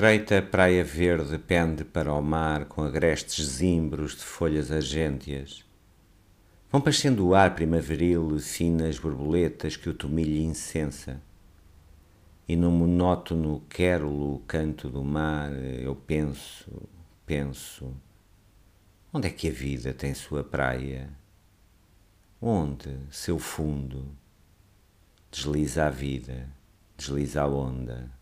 Estreita praia verde pende para o mar com agrestes zimbros de folhas argênteas. Vão parecendo o ar primaveril finas borboletas que o tomilho incensa. E no monótono quérulo canto do mar eu penso, penso. Onde é que a vida tem sua praia? Onde, seu fundo, desliza a vida, desliza a onda?